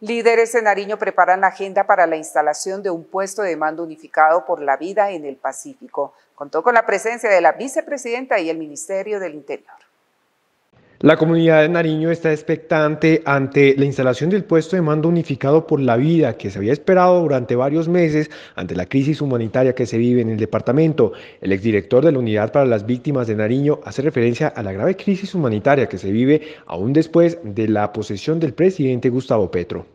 Líderes de Nariño preparan agenda para la instalación de un puesto de mando unificado por la vida en el Pacífico. Contó con la presencia de la vicepresidenta y el Ministerio del Interior. La comunidad de Nariño está expectante ante la instalación del puesto de mando unificado por la vida que se había esperado durante varios meses ante la crisis humanitaria que se vive en el departamento. El exdirector de la Unidad para las Víctimas de Nariño hace referencia a la grave crisis humanitaria que se vive aún después de la posesión del presidente Gustavo Petro.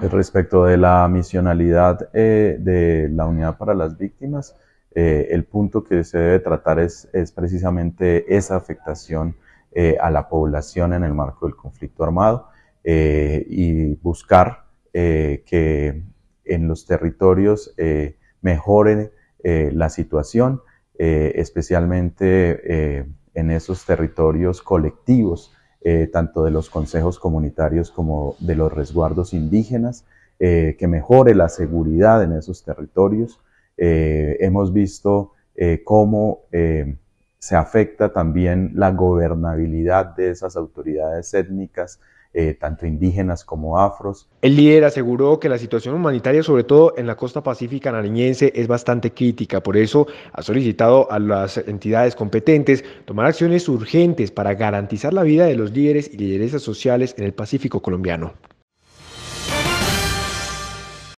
Eh, respecto de la misionalidad eh, de la Unidad para las Víctimas, eh, el punto que se debe tratar es, es precisamente esa afectación eh, a la población en el marco del conflicto armado eh, y buscar eh, que en los territorios mejore la situación, especialmente en esos territorios colectivos, tanto de los consejos comunitarios como de los resguardos indígenas, que mejore la seguridad en esos territorios. hemos visto cómo se afecta también la gobernabilidad de esas autoridades étnicas, eh, tanto indígenas como afros. El líder aseguró que la situación humanitaria, sobre todo en la costa pacífica nariñense, es bastante crítica. Por eso ha solicitado a las entidades competentes tomar acciones urgentes para garantizar la vida de los líderes y lideresas sociales en el Pacífico colombiano.